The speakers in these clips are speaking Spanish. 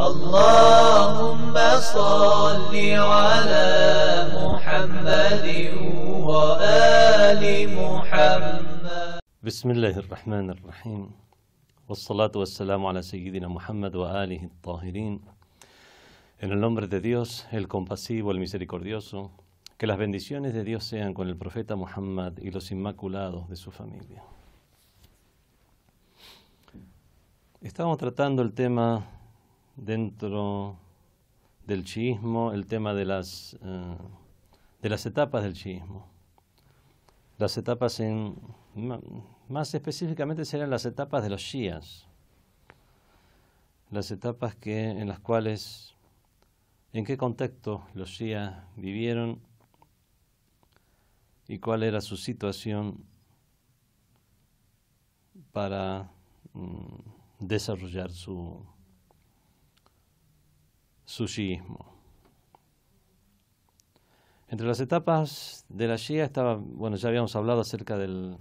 اللهم صل على Muhammad. وآل محمد بسم الله الرحمن الرحيم والصلاة والسلام على سيدنا محمد وآله الطاهرين En el nombre de Dios, el compasivo, el misericordioso, que las bendiciones de Dios sean con el profeta Muhammad y los inmaculados de su familia. Estamos tratando el tema dentro del chiismo el tema de las, eh, de las etapas del chiismo. Las etapas en, más específicamente serían las etapas de los shias, las etapas que, en las cuales, en qué contexto los shias vivieron y cuál era su situación para mm, desarrollar su, su Entre las etapas de la Shia estaba, bueno, ya habíamos hablado acerca de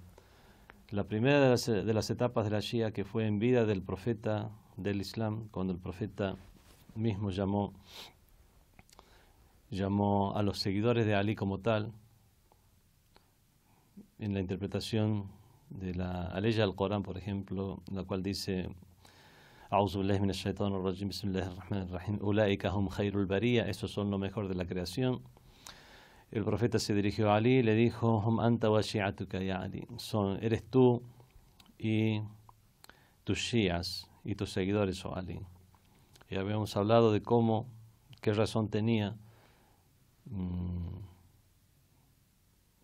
la primera de las, etapas de la Shia que fue en vida del profeta del Islam, cuando el profeta mismo llamó, llamó a los seguidores de Ali como tal, en la interpretación de la, ley del Corán, por ejemplo, la cual dice بالله من minash shaitanir rajim. الله الرحمن rahim. Ulaika هم khairul bariyah. Esos son lo mejor de la creación. El profeta se dirigió a Ali y le dijo, anta wa shi'atuka ya Son eres tú y tus shias y tus seguidores, oh Ali. Y habíamos hablado de cómo qué razón tenía mm,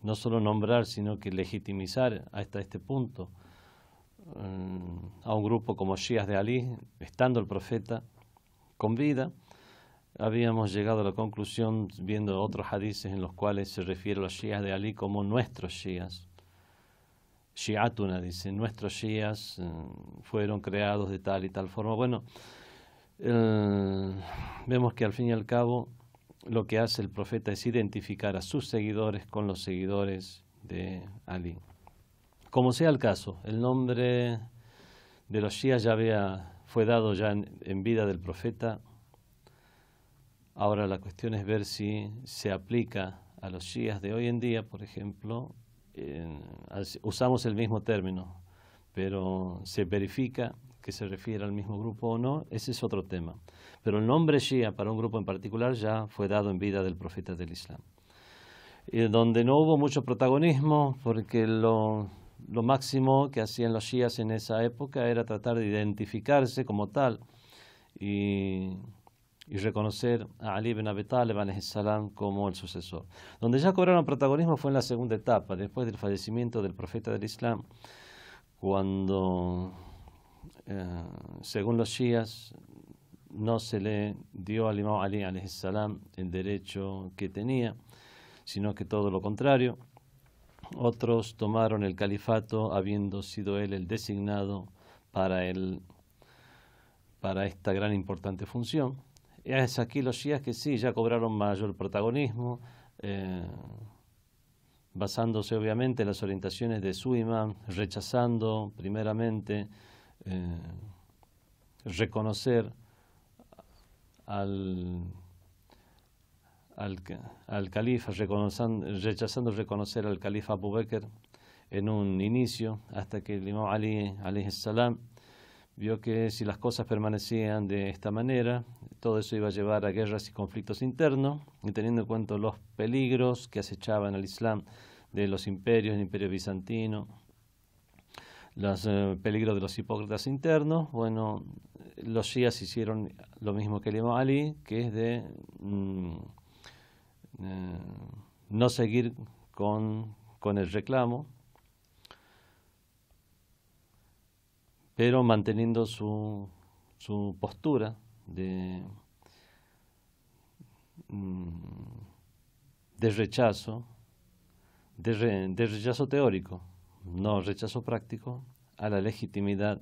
no solo nombrar, sino que legitimizar hasta este punto a un grupo como Shias de Ali, estando el profeta con vida, habíamos llegado a la conclusión, viendo otros hadices en los cuales se refiere a los Shias de Ali como nuestros Shias Shiatuna dice, nuestros Shias eh, fueron creados de tal y tal forma. Bueno, eh, vemos que al fin y al cabo lo que hace el profeta es identificar a sus seguidores con los seguidores de Ali. Como sea el caso, el nombre de los Shias ya había, fue dado ya en, vida del profeta. Ahora la cuestión es ver si se aplica a los Shias de hoy en día, por ejemplo, usamos el mismo término, pero se verifica que se refiere al mismo grupo o no, ese es otro tema. Pero el nombre Shia para un grupo en particular ya fue dado en vida del profeta del Islam. Eh, donde no hubo mucho protagonismo, porque lo, lo máximo que hacían los Shias en esa época era tratar de identificarse como tal y, reconocer a Ali ibn Abi Talib salam, como el sucesor. Donde ya cobraron protagonismo fue en la segunda etapa, después del fallecimiento del profeta del Islam, cuando, eh, según los Shias, no se le dio al imam Ali salam el derecho que tenía, sino que todo lo contrario. Otros tomaron el califato habiendo sido él el designado para, el, para esta gran importante función. Y es aquí los shias que sí, ya cobraron mayor protagonismo, eh, basándose obviamente en las orientaciones de su imán, rechazando primeramente eh, reconocer al al, califa, rechazando reconocer al califa Abu Bakr en un inicio, hasta que el imam Ali salam vio que si las cosas permanecían de esta manera, todo eso iba a llevar a guerras y conflictos internos, y teniendo en cuenta los peligros que acechaban al Islam de los imperios, el imperio bizantino, los eh, peligros de los hipócritas internos, bueno, los shias hicieron lo mismo que el Imam Ali, que es de... Mm, eh, no seguir con, con el reclamo, pero manteniendo su, su postura de, mm, rechazo, rechazo teórico, no rechazo práctico, a la legitimidad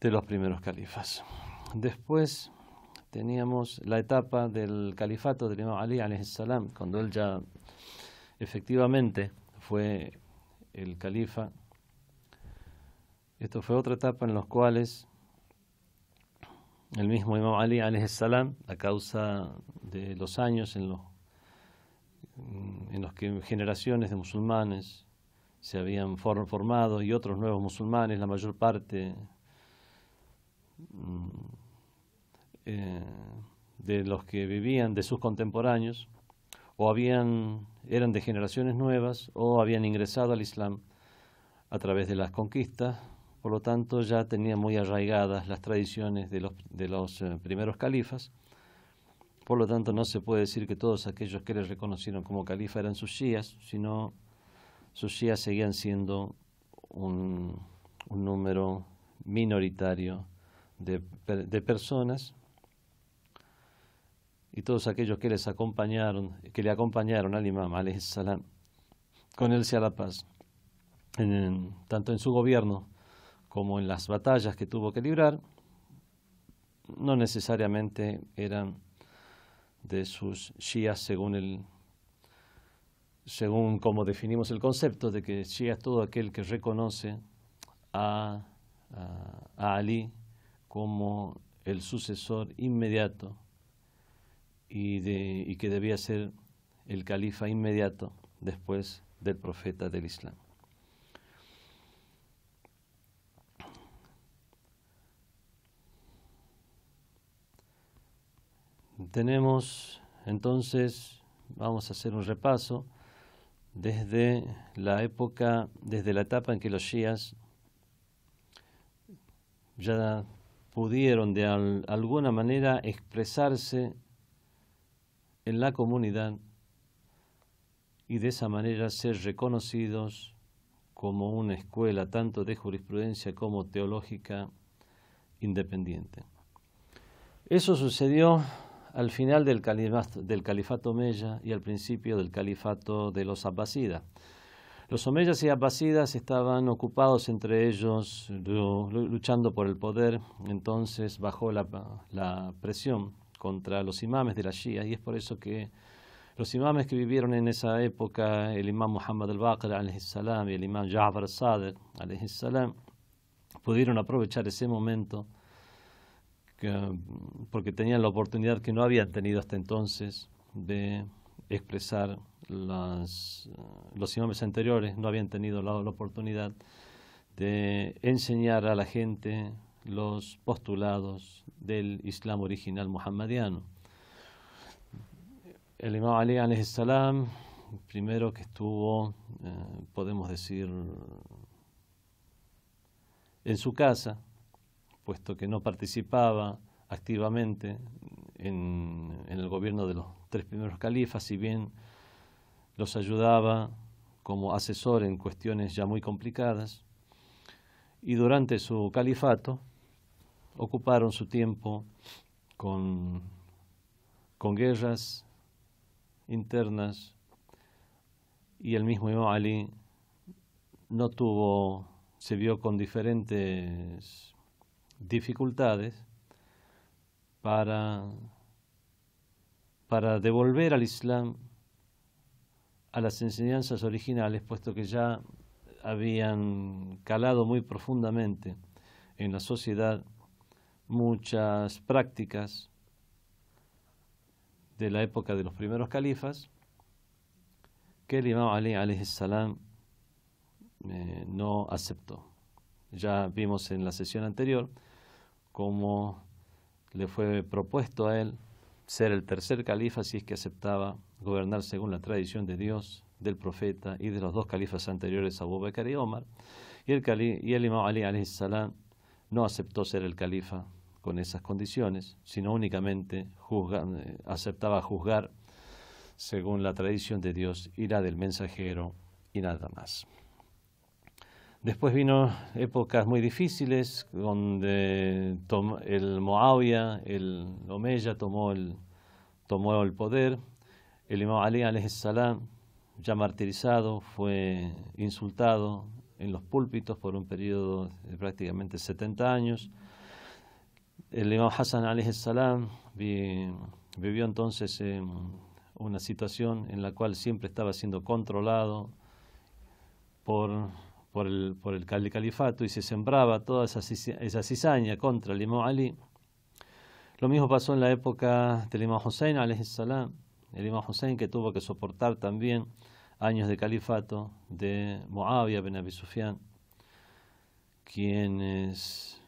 de los primeros califas. Después, teníamos la etapa del califato del Imam Ali, salam, cuando él ya efectivamente fue el califa. Esto fue otra etapa en los cuales el mismo Imam Ali, salam, a causa de los años en los, en los que generaciones de musulmanes se habían formado y otros nuevos musulmanes, la mayor parte mm, eh, de los que vivían, de sus contemporáneos, o eran de generaciones nuevas, o habían ingresado al Islam a través de las conquistas, por lo tanto ya tenían muy arraigadas las tradiciones de los, eh, primeros califas, por lo tanto no se puede decir que todos aquellos que les reconocieron como califa eran sus shias sino sus shias seguían siendo un, número minoritario de, personas y todos aquellos que les acompañaron, que le acompañaron al imam salam. Con él sea la paz, tanto en su gobierno como en las batallas que tuvo que librar, no necesariamente eran de sus shias según el según como definimos el concepto de que shia es todo aquel que reconoce a Ali como el sucesor inmediato y, que debía ser el califa inmediato después del profeta del Islam. Tenemos entonces, vamos a hacer un repaso desde la época, desde la etapa en que los shias ya pudieron de alguna manera expresarse en la comunidad y de esa manera ser reconocidos como una escuela tanto de jurisprudencia como teológica independiente. Eso sucedió al final del, califato, del Omeya y al principio del califato de los Abbasidas. Los Omeyas y Abbasidas estaban ocupados entre ellos luchando por el poder, entonces bajo la presión contra los imames de la Shia y es por eso que los imames que vivieron en esa época, el imam Muhammad al-Baqir al y el imam Ja'far al-Sadiq al pudieron aprovechar ese momento porque tenían la oportunidad que no habían tenido hasta entonces de expresar las, los imames anteriores, no habían tenido la oportunidad de enseñar a la gente los postulados del Islam original muhammadiano. El Imam Ali salam primero que estuvo, eh, podemos decir, en su casa, puesto que no participaba activamente en, el gobierno de los tres primeros califas, si bien los ayudaba como asesor en cuestiones ya muy complicadas. Y durante su califato, ocuparon su tiempo con, guerras internas y el mismo Imam Ali no tuvo, se vio con diferentes dificultades para, para devolver al Islam a las enseñanzas originales, puesto que ya habían calado muy profundamente en la sociedad muchas prácticas de la época de los primeros califas que el imam Ali salam eh, no aceptó. Ya vimos en la sesión anterior cómo le fue propuesto a él ser el tercer califa si es que aceptaba gobernar según la tradición de Dios, del profeta y de los dos califas anteriores, Abu Bakr y Omar. Y el, y imam Ali no aceptó ser el califa con esas condiciones, sino únicamente eh, aceptaba juzgar según la tradición de Dios y la del mensajero y nada más. Después vino épocas muy difíciles donde el Moabia, el Omeya tomó el, tomó el poder, el imam Ali salam ya martirizado, fue insultado en los púlpitos por un periodo de prácticamente 70 años, el imam Hassan alayhi salam vivió entonces eh, una situación en la cual siempre estaba siendo controlado por, el, por califato y se sembraba toda esa, esa cizaña contra el imam Ali. Lo mismo pasó en la época del imam Hussein alayhi salam, el imam Hussein que tuvo que soportar también años de califato de Muawiyah bin Abi quienes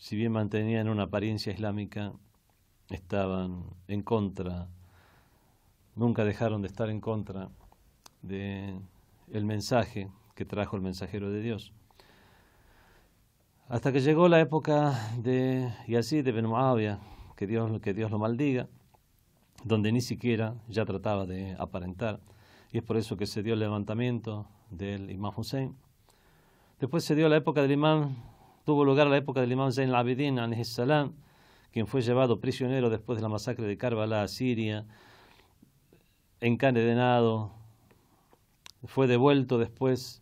si bien mantenían una apariencia islámica, estaban en contra, nunca dejaron de estar en contra del mensaje que trajo el mensajero de Dios. Hasta que llegó la época de Yazid de Ben que Dios, que Dios lo maldiga, donde ni siquiera ya trataba de aparentar. Y es por eso que se dio el levantamiento del imán Hussein. Después se dio la época del imán tuvo lugar la época del imam Zayn al-Abidin al quien fue llevado prisionero después de la masacre de Karbala a Siria, encadenado, fue devuelto después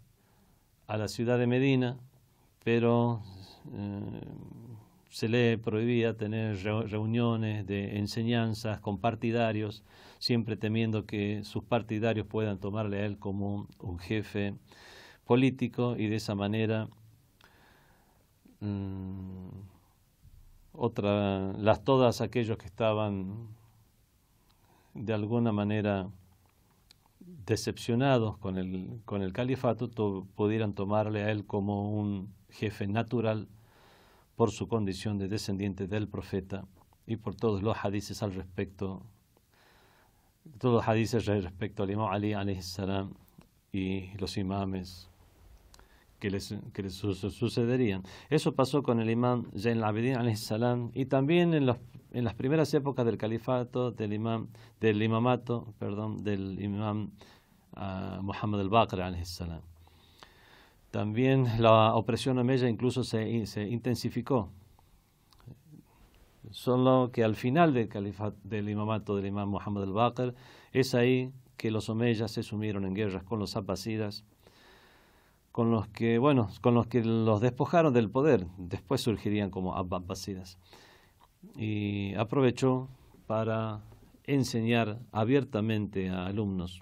a la ciudad de Medina, pero eh, se le prohibía tener reuniones de enseñanzas con partidarios, siempre temiendo que sus partidarios puedan tomarle a él como un jefe político y de esa manera Mm, otra, las todas aquellos que estaban de alguna manera decepcionados con el, con el califato pudieran tomarle a él como un jefe natural por su condición de descendiente del profeta y por todos los hadices al respecto, todos los hadices respecto al imam Ali a.s. y los imames que les, sucederían. Eso pasó con el imán al-Abidin y también en, las primeras épocas del califato, del imán del imamato, perdón, del imam ah, Muhammad al-Baqir También la opresión omeya incluso se, se intensificó solo que al final del califato del imamato del imán Muhammad al-Baqir es ahí que los omeyas se sumieron en guerras con los abbasidas con los que, bueno, con los que los despojaron del poder, después surgirían como abbasidas. Y aprovechó para enseñar abiertamente a alumnos.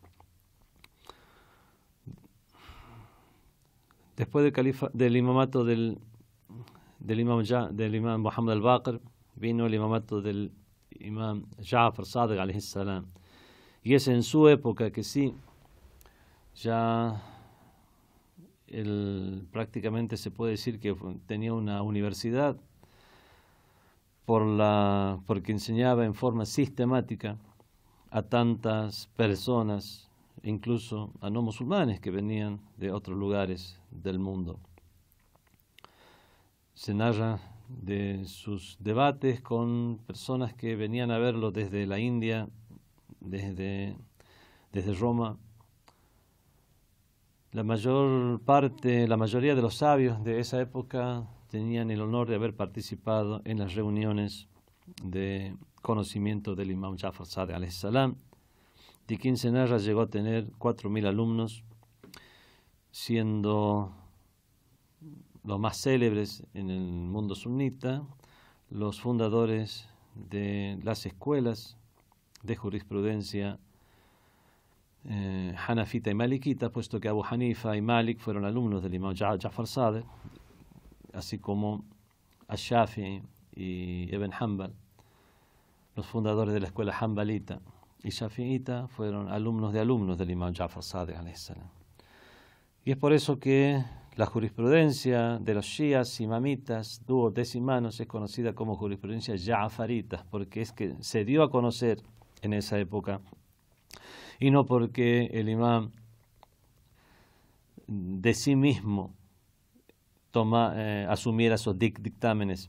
Después del, califa, del imamato del, del imam, del imam Muhammad al-Baqir, vino el imamato del imam Ja'far alayhi salam. Y es en su época que sí, ya él prácticamente se puede decir que tenía una universidad porque enseñaba en forma sistemática a tantas personas, incluso a no musulmanes que venían de otros lugares del mundo. Se narra de sus debates con personas que venían a verlo desde la India, desde Roma, la mayor parte, la mayoría de los sabios de esa época tenían el honor de haber participado en las reuniones de conocimiento del Imam Jafar Sadeh al-Salam. De narra llegó a tener 4.000 alumnos, siendo los más célebres en el mundo sunnita, los fundadores de las escuelas de jurisprudencia eh, hanafita y malikita, puesto que Abu Hanifa y Malik fueron alumnos del imam Ja'far Sade, así como ash y Ibn Hanbal. Los fundadores de la escuela hanbalita y shafi'ita fueron alumnos de alumnos del imam Ja'far Sadeh. Y es por eso que la jurisprudencia de los shias, imamitas, manos, es conocida como jurisprudencia ja'farita, porque es que se dio a conocer en esa época y no porque el imán de sí mismo eh, asumiera esos dictámenes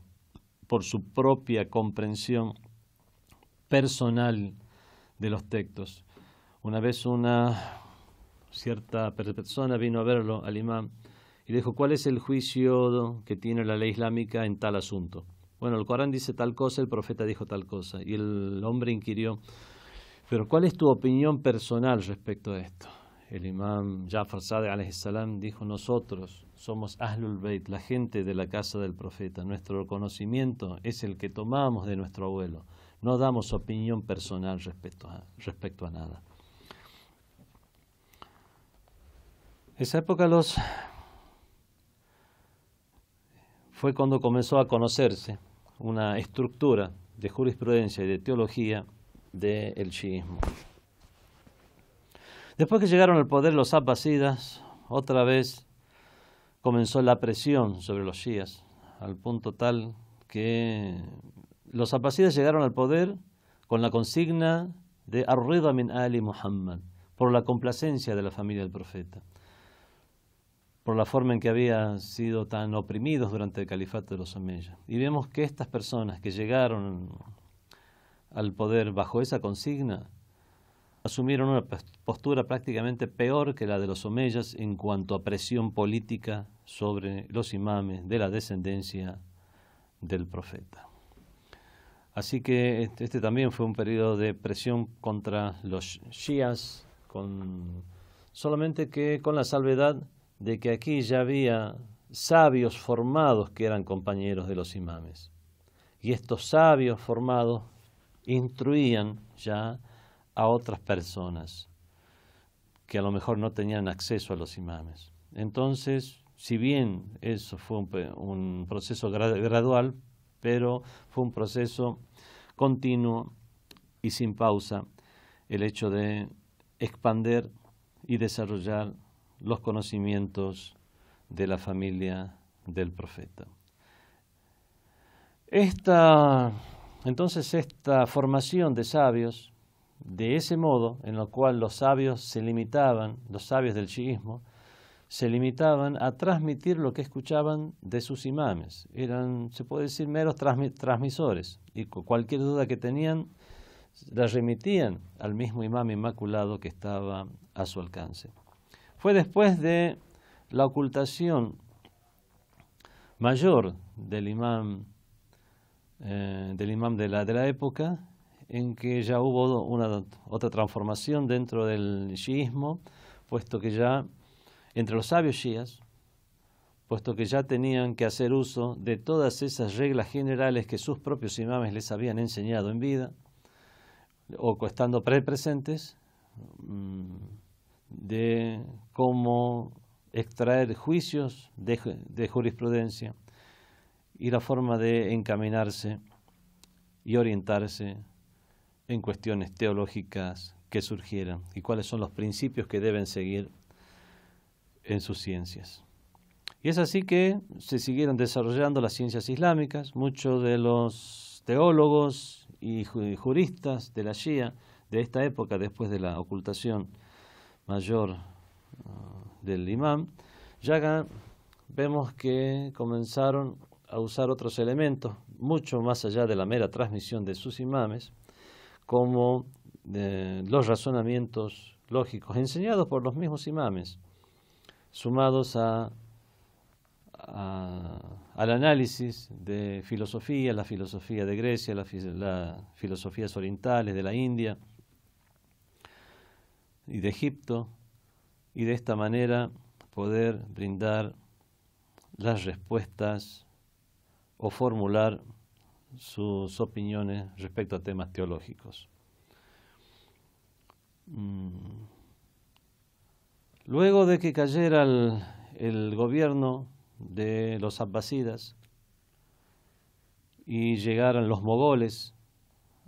por su propia comprensión personal de los textos. Una vez una cierta persona vino a verlo al imán y dijo, ¿cuál es el juicio que tiene la ley islámica en tal asunto? Bueno, el Corán dice tal cosa, el profeta dijo tal cosa. Y el hombre inquirió, pero ¿cuál es tu opinión personal respecto a esto? El imam Jafar Sadeh salam dijo, nosotros somos Ahlul Bayt, la gente de la casa del profeta. Nuestro conocimiento es el que tomamos de nuestro abuelo. No damos opinión personal respecto a, respecto a nada. Esa época los fue cuando comenzó a conocerse una estructura de jurisprudencia y de teología del chiismo. Después que llegaron al poder los abasidas, otra vez comenzó la presión sobre los shias al punto tal que los abasidas llegaron al poder con la consigna de Arrida amin Ali Muhammad, por la complacencia de la familia del profeta, por la forma en que habían sido tan oprimidos durante el califato de los Omeyas. Y vemos que estas personas que llegaron al poder bajo esa consigna, asumieron una postura prácticamente peor que la de los omeyas en cuanto a presión política sobre los imames de la descendencia del profeta. Así que este, este también fue un periodo de presión contra los shias, con, solamente que con la salvedad de que aquí ya había sabios formados que eran compañeros de los imames. Y estos sabios formados instruían ya a otras personas que a lo mejor no tenían acceso a los imames. Entonces, si bien eso fue un, proceso gradual, pero fue un proceso continuo y sin pausa el hecho de expander y desarrollar los conocimientos de la familia del profeta. Esta entonces esta formación de sabios, de ese modo en el cual los sabios se limitaban, los sabios del chiismo, se limitaban a transmitir lo que escuchaban de sus imames. Eran, se puede decir, meros transmisores. Y cualquier duda que tenían la remitían al mismo imam inmaculado que estaba a su alcance. Fue después de la ocultación mayor del imam eh, del imam de la, de la época, en que ya hubo otra transformación dentro del chiismo puesto que ya, entre los sabios shias, puesto que ya tenían que hacer uso de todas esas reglas generales que sus propios imames les habían enseñado en vida, o estando presentes, mm, de cómo extraer juicios de jurisprudencia y la forma de encaminarse y orientarse en cuestiones teológicas que surgieran y cuáles son los principios que deben seguir en sus ciencias. Y es así que se siguieron desarrollando las ciencias islámicas, muchos de los teólogos y juristas de la Shia de esta época, después de la ocultación mayor ah, del imán, ya vemos que comenzaron a usar otros elementos, mucho más allá de la mera transmisión de sus imames, como eh, los razonamientos lógicos enseñados por los mismos imames, sumados a, al análisis de filosofía, la filosofía de Grecia, las filosofías orientales de la India y de Egipto, y de esta manera poder brindar las respuestas o formular sus opiniones respecto a temas teológicos. Mm. Luego de que cayera el, gobierno de los abbasidas y llegaran los mogoles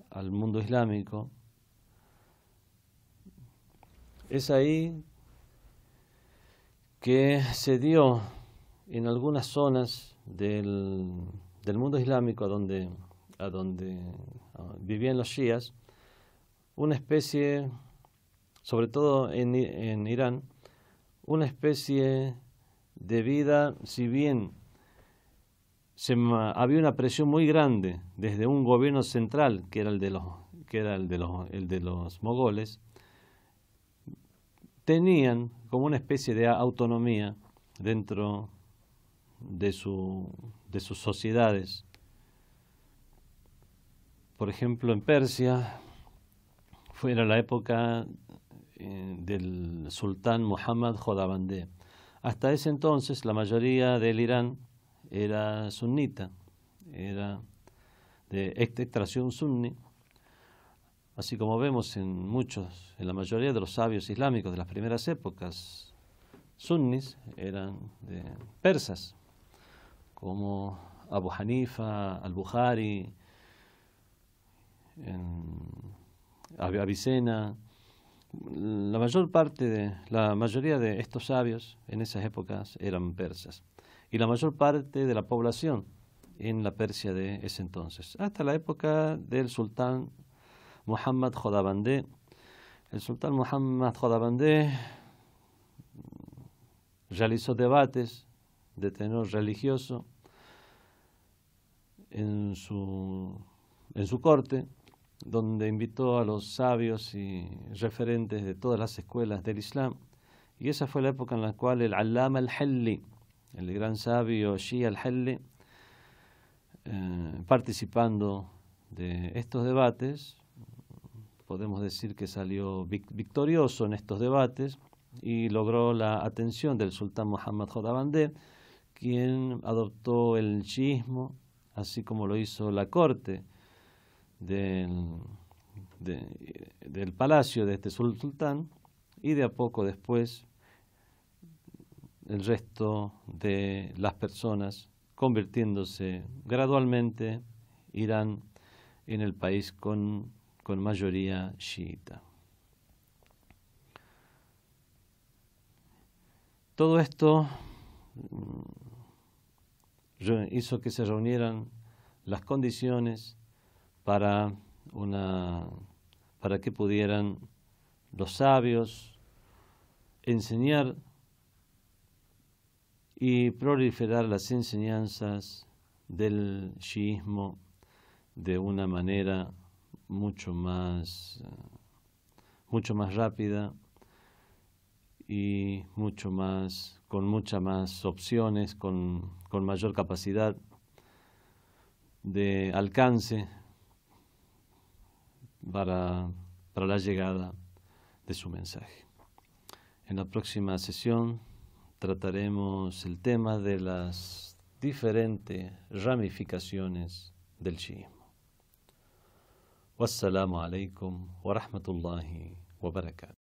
al mundo islámico, es ahí que se dio en algunas zonas del, mundo islámico, donde, a donde ah, vivían los shias, una especie, sobre todo en, Irán, una especie de vida, si bien se, había una presión muy grande desde un gobierno central, que era el de los, que era el de los, el de los mogoles, tenían como una especie de autonomía dentro de, su, de sus sociedades. Por ejemplo, en Persia fuera la época eh, del sultán Muhammad Jodabandé Hasta ese entonces la mayoría del Irán era sunnita, era de extracción este sunni, así como vemos en muchos, en la mayoría de los sabios islámicos de las primeras épocas, sunnis eran persas como Abu Hanifa, Al-Bukhari, Avicena, la mayor parte de, la mayoría de estos sabios en esas épocas eran persas y la mayor parte de la población en la Persia de ese entonces, hasta la época del sultán Muhammad Jodabandé. El sultán Muhammad Jodabandé realizó debates de tenor religioso en su, en su corte, donde invitó a los sabios y referentes de todas las escuelas del Islam. Y esa fue la época en la cual el Allama al-Halli, el gran sabio Shia al-Halli, eh, participando de estos debates, podemos decir que salió victorioso en estos debates y logró la atención del sultán Muhammad Jodabandeh, quien adoptó el chiismo, así como lo hizo la corte del, palacio de este sultán, y de a poco después el resto de las personas convirtiéndose gradualmente Irán en el país con, con mayoría chiita. Todo esto hizo que se reunieran las condiciones para, una, para que pudieran los sabios enseñar y proliferar las enseñanzas del shiismo de una manera mucho más, eh, mucho más rápida y mucho más, con muchas más opciones, con, mayor capacidad de alcance para, la llegada de su mensaje. En la próxima sesión trataremos el tema de las diferentes ramificaciones del chiismo. Wassalamu alaikum wa rahmatullahi wa barakatuh.